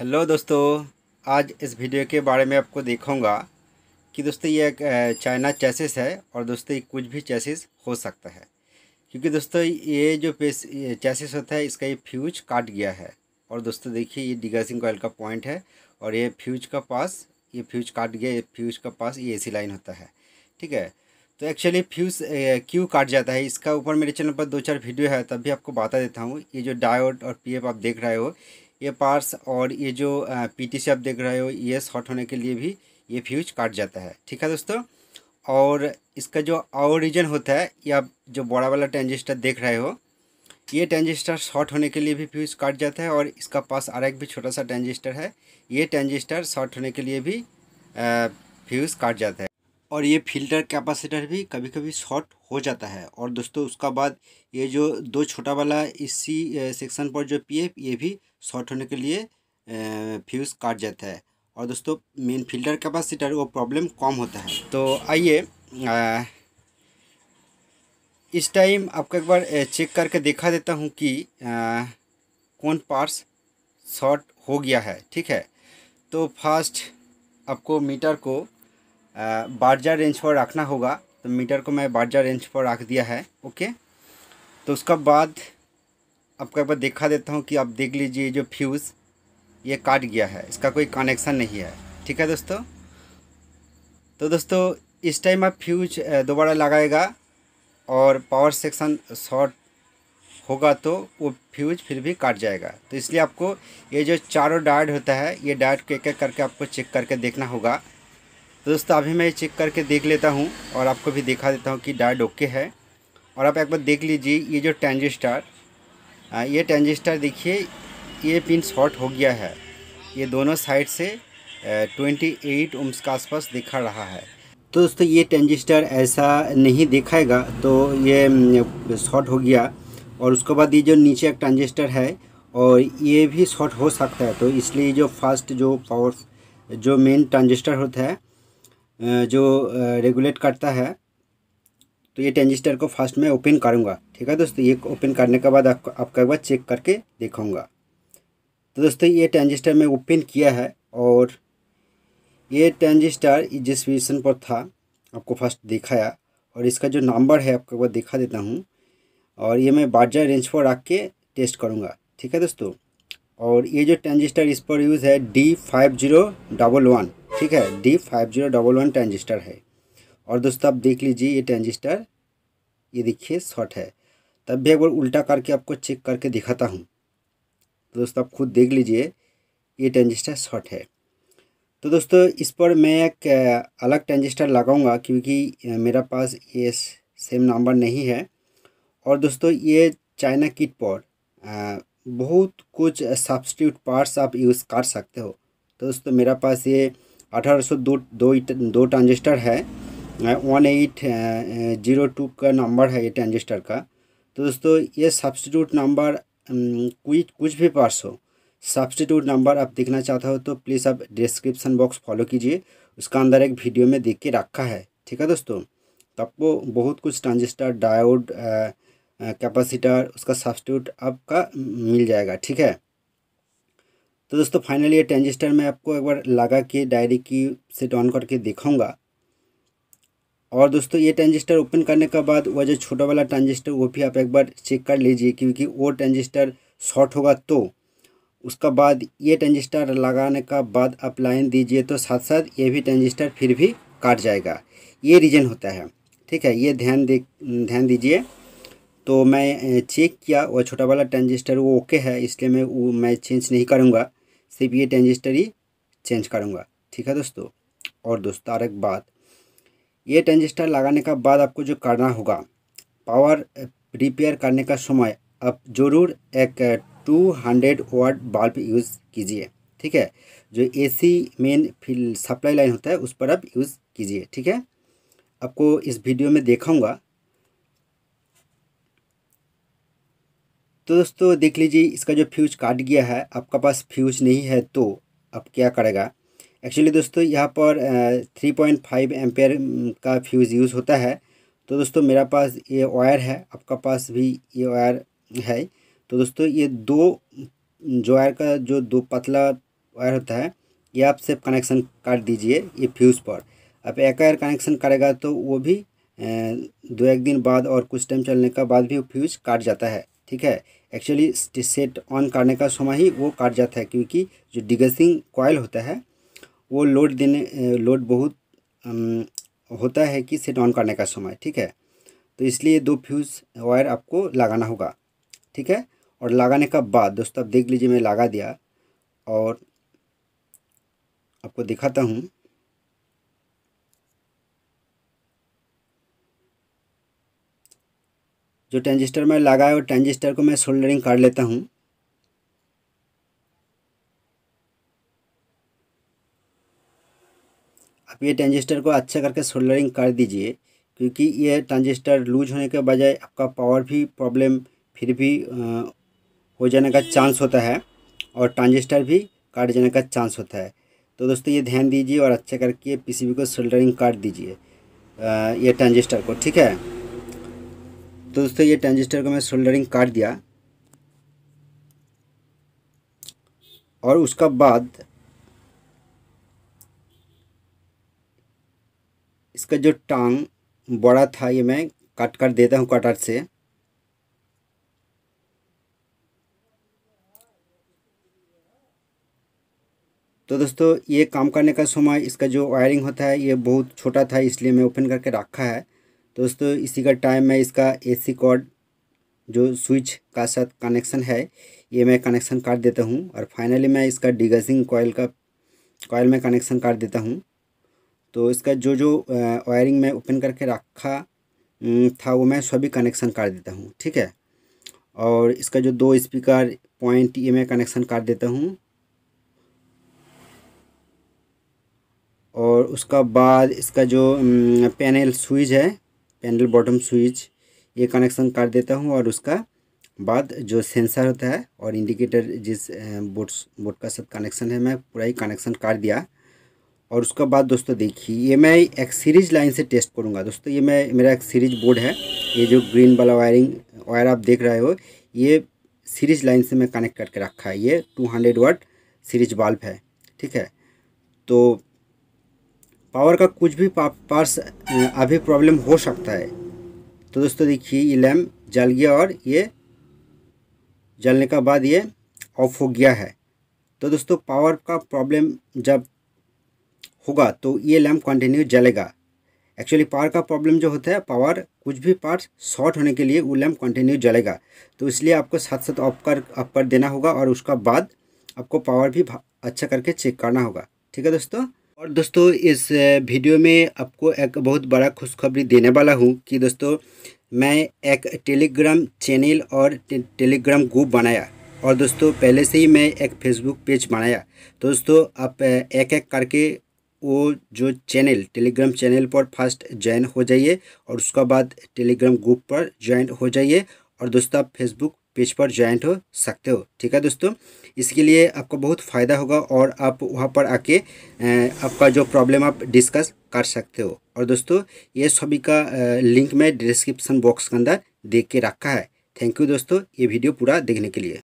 hello दोस्तों आज इस वीडियो के बारे में आपको देखूंगा कि दोस्तों ये एक चाइना चेसिस है और दोस्तों ये कुछ भी चैसिस हो सकता है क्योंकि दोस्तों ये जो पेस चैसिस होता है इसका ये फ्यूज काट गया है और दोस्तों देखिए ये डिगेसिंग कॉयल का पॉइंट है और ये फ्यूज का पास ये फ्यूज काट गया ये फ्यूज का पास ये ए लाइन होता है ठीक है तो एक्चुअली फ्यूज क्यों काट जाता है इसका ऊपर मेरे चैनल पर दो चार वीडियो है तब भी आपको बता देता हूँ ये जो डायोड और पीएफ आप देख रहे हो ये पार्स और ये जो पीटीसी आप देख रहे हो ये शॉर्ट होने के लिए भी ये फ्यूज काट जाता है ठीक है दोस्तों और इसका जो और रीजन होता है या आप जो बड़ा वाला ट्रांजिस्टर देख रहे हो ये ट्रांजिस्टर शॉर्ट होने के लिए भी फ्यूज काट जाता है और इसका पास आर एक भी छोटा सा ट्रांजिस्टर है ये ट्रांजिस्टर शॉर्ट होने के लिए भी फ्यूज़ काट जाता है और ये फिल्टर कैपेसिटर भी कभी कभी शॉर्ट हो जाता है और दोस्तों उसका बाद ये जो दो छोटा वाला इसी सेक्शन पर जो पी ये भी शॉर्ट होने के लिए फ्यूज़ काट जाता है और दोस्तों मेन फिल्टर कैपेसिटर वो प्रॉब्लम कम होता है तो आइए इस टाइम आपको एक बार चेक करके देखा देता हूँ कि आ, कौन पार्ट्स शॉर्ट हो गया है ठीक है तो फर्स्ट आपको मीटर को बारजा रेंज पर रखना होगा तो मीटर को मैं बारजा रेंज पर रख दिया है ओके तो उसका बाद आपको एक बार देखा देता हूँ कि आप देख लीजिए जो फ्यूज़ ये काट गया है इसका कोई कनेक्शन नहीं है ठीक है दोस्तों तो दोस्तों इस टाइम आप फ्यूज दोबारा लगाएगा और पावर सेक्शन शॉर्ट होगा तो वो फ्यूज फिर भी काट जाएगा तो इसलिए आपको ये जो चारों डायड होता है ये डायड को एक एक करके आपको चेक करके देखना होगा तो दोस्तों अभी मैं चेक करके देख लेता हूँ और आपको भी दिखा देता हूँ कि डायड ओके है और आप एक बार देख लीजिए ये जो ट्रांजिस्टर ये ट्रांजिस्टर देखिए ये पिन शॉर्ट हो गया है ये दोनों साइड से ट्वेंटी एट उम्स का आसपास दिखा रहा है तो दोस्तों ये ट्रांजिस्टर ऐसा नहीं दिखाएगा तो ये शॉर्ट हो गया और उसके बाद ये जो नीचे एक ट्रांजिस्टर है और ये भी शॉर्ट हो सकता है तो इसलिए जो फर्स्ट जो पावर जो मेन ट्रांजिस्टर होता है जो रेगुलेट करता है तो ये ट्रांजिस्टर को फर्स्ट में ओपन करूँगा ठीक है दोस्तों ये ओपन करने के बाद आपको आपका एक बार चेक करके देखूँगा तो दोस्तों ये ट्रांजिस्टर में ओपन किया है और ये ट्रांजिस्टर जिस पोजिशन पर था आपको फर्स्ट दिखाया और इसका जो नंबर है आपको एक बार दिखा देता हूँ और ये मैं बाजार रेंज पर रख के टेस्ट करूँगा ठीक है दोस्तों और ये जो ट्रांजिस्टर इस पर यूज़ है D five zero double one ठीक है D five zero double one transistor है और दोस्तों आप देख लीजिए ये ट्रांजिस्टर ये देखिए शॉर्ट है तब भी एक बार उल्टा करके आपको चेक करके दिखाता हूँ तो दोस्तों आप खुद देख लीजिए ये ट्रांजिस्टर शॉर्ट है तो दोस्तों इस पर मैं एक अलग ट्रांजिस्टर लगाऊंगा क्योंकि मेरा पास ये सेम नंबर नहीं है और दोस्तों ये चाइना किट पर बहुत कुछ सब्सटीट्यूट पार्ट्स आप यूज़ कर सकते हो तो दोस्तों मेरा पास ये अठारह दो दो दो ट्रांजिस्टर है वन एट जीरो टू का नंबर है ये ट्रांजिस्टर का तो दोस्तों ये सब्सटीट्यूट नंबर कोई कुछ भी पार्स हो सब्सटीट्यूट नंबर आप देखना चाहता हो तो प्लीज़ आप डिस्क्रिप्सन बॉक्स फॉलो कीजिए उसका अंदर एक वीडियो में देख के रखा है ठीक है दोस्तों तो आपको बहुत कुछ ट्रांजिस्टर डायोड कैपेसिटर उसका सब्सटीट्यूट आपका मिल जाएगा ठीक है तो दोस्तों फाइनली ये ट्रांजिस्टर मैं आपको एक बार लगा के डायरी की सेट ऑन करके दिखाऊंगा और दोस्तों ये ट्रांजिस्टर ओपन करने के बाद वह जो छोटा वाला ट्रांजिस्टर वो भी आप एक बार चेक कर लीजिए क्योंकि वो ट्रांजिस्टर शॉर्ट होगा तो उसका बाद ये ट्रांजिस्टर लगाने का बाद आप लाइन दीजिए तो साथ साथ ये भी ट्रांजिस्टर फिर भी काट जाएगा ये रीजन होता है ठीक है ये ध्यान दे ध्यान दीजिए तो मैं चेक किया वह छोटा वाला ट्रांजिस्टर वो ओके है इसलिए मैं वो मैं चेंज नहीं करूँगा सिर्फ ये ट्रांजिस्टर ही चेंज करूँगा ठीक है दोस्तों और दोस्तों और एक बात ये ट्रांजिस्टर लगाने का बाद आपको जो करना होगा पावर रिपेयर करने का समय आप ज़रूर एक हंड्रेड वाट बल्ब यूज़ कीजिए ठीक है जो AC main fill supply line होता है उस पर आप यूज़ कीजिए ठीक है आपको इस वीडियो में देखाऊंगा तो दोस्तों देख लीजिए इसका जो फ्यूज काट गया है आपका पास फ्यूज नहीं है तो अब क्या करेगा एक्चुअली दोस्तों यहाँ पर थ्री पॉइंट फाइव एम्पेयर का फ्यूज़ यूज़ होता है तो दोस्तों मेरा पास ये वायर है आपका पास भी ये वायर है तो दोस्तों ये दो जो वायर का जो दो पतला वायर होता है ये आप सिर्फ कनेक्शन काट दीजिए ये फ्यूज़ पर अब एक वायर कनेक्शन करेगा तो वो भी दो एक दिन बाद और कुछ टाइम चलने का बाद भी वो फ्यूज़ काट जाता है ठीक है एक्चुअली सेट ऑन करने का समय ही वो काट जाता है क्योंकि जो डिगसिंग कॉयल होता है वो लोड देने लोड बहुत होता है कि सेट ऑन करने का समय ठीक है तो इसलिए दो फ्यूज़ वायर आपको लगाना होगा ठीक है और लगाने का बाद दोस्तों आप देख लीजिए मैं लगा दिया और आपको दिखाता हूँ जो ट्रांजिस्टर में लगा है वो ट्रांजिस्टर को मैं सोल्डरिंग कर लेता हूँ आप ये ट्रांजिस्टर को अच्छा करके सोल्डरिंग कर दीजिए क्योंकि ये ट्रांजिस्टर लूज होने के बजाय आपका पावर भी प्रॉब्लम फिर भी हो जाने का चांस होता है और ट्रांजिस्टर भी काट जाने का चांस होता है तो दोस्तों ये ध्यान दीजिए और अच्छा करके पीसीबी को सोल्डरिंग काट दीजिए ये ट्रांजिस्टर को ठीक है तो दोस्तों ये ट्रांजिस्टर को मैं सोल्डरिंग काट दिया और उसका बाद इसका जो टांग बड़ा था ये मैं काट कर देता हूँ कटर से तो दोस्तों ये काम करने का समय इसका जो वायरिंग होता है ये बहुत छोटा था इसलिए मैं ओपन करके रखा है दोस्तों इसी का टाइम मैं इसका एसी कॉर्ड जो स्विच का साथ कनेक्शन है ये मैं कनेक्शन काट देता हूँ और फाइनली मैं इसका डिगजिंग कॉयल का कॉयल में कनेक्शन काट देता हूँ तो इसका जो जो वायरिंग मैं ओपन करके रखा था वो मैं सभी कनेक्शन काट देता हूँ ठीक है और इसका जो दो स्पीकर पॉइंट ये मैं कनेक्शन काट देता हूँ और उसका बाद इसका जो पैनल स्विच है पैनल बॉटम स्विच ये कनेक्शन कर देता हूँ और उसका बाद जो सेंसर होता है और इंडिकेटर जिस बोर्ड बोर्ड का सब कनेक्शन है मैं पूरा ही कनेक्शन कर दिया और उसका बाद दोस्तों देखिए ये मैं एक सीरीज लाइन से टेस्ट करूँगा दोस्तों ये मैं मेरा एक सीरीज बोर्ड है ये जो ग्रीन वाला वायरिंग वायर आप देख रहे हो ये सीरीज लाइन से मैं कनेक्ट करके रखा है ये two hundred watt series bulb है ठीक है तो पावर का कुछ भी पार्ट्स अभी प्रॉब्लम हो सकता है तो दोस्तों देखिए ये लैम्प जल गया और ये जलने का बाद ये ऑफ हो गया है तो दोस्तों पावर का प्रॉब्लम जब होगा तो ये लैम्प कंटिन्यू जलेगा एक्चुअली पावर का प्रॉब्लम जो होता है पावर कुछ भी पार्ट शॉर्ट होने के लिए वो लैम्प कंटिन्यू जलेगा तो इसलिए आपको साथ साथ ऑफ कर ऑफ कर देना होगा और उसका बाद आपको पावर भी अच्छा करके चेक करना होगा ठीक है दोस्तों और दोस्तों इस वीडियो में आपको एक बहुत बड़ा खुशखबरी देने वाला हूँ कि दोस्तों मैं एक टेलीग्राम चैनल और टे, टेलीग्राम ग्रुप बनाया और दोस्तों पहले से ही मैं एक फेसबुक पेज बनाया तो दोस्तों आप एक एक करके वो जो चैनल टेलीग्राम चैनल पर फर्स्ट ज्वाइन हो जाइए और उसके बाद टेलीग्राम ग्रुप पर ज्वाइन हो जाइए और दोस्तों आप फेसबुक पेज पर ज्वाइंट हो सकते हो ठीक है दोस्तों इसके लिए आपको बहुत फ़ायदा होगा और आप वहाँ पर आके आपका जो प्रॉब्लम आप डिस्कस कर सकते हो और दोस्तों ये सभी का लिंक मैं डिस्क्रिप्शन बॉक्स के अंदर देख के रखा है थैंक यू दोस्तों ये वीडियो पूरा देखने के लिए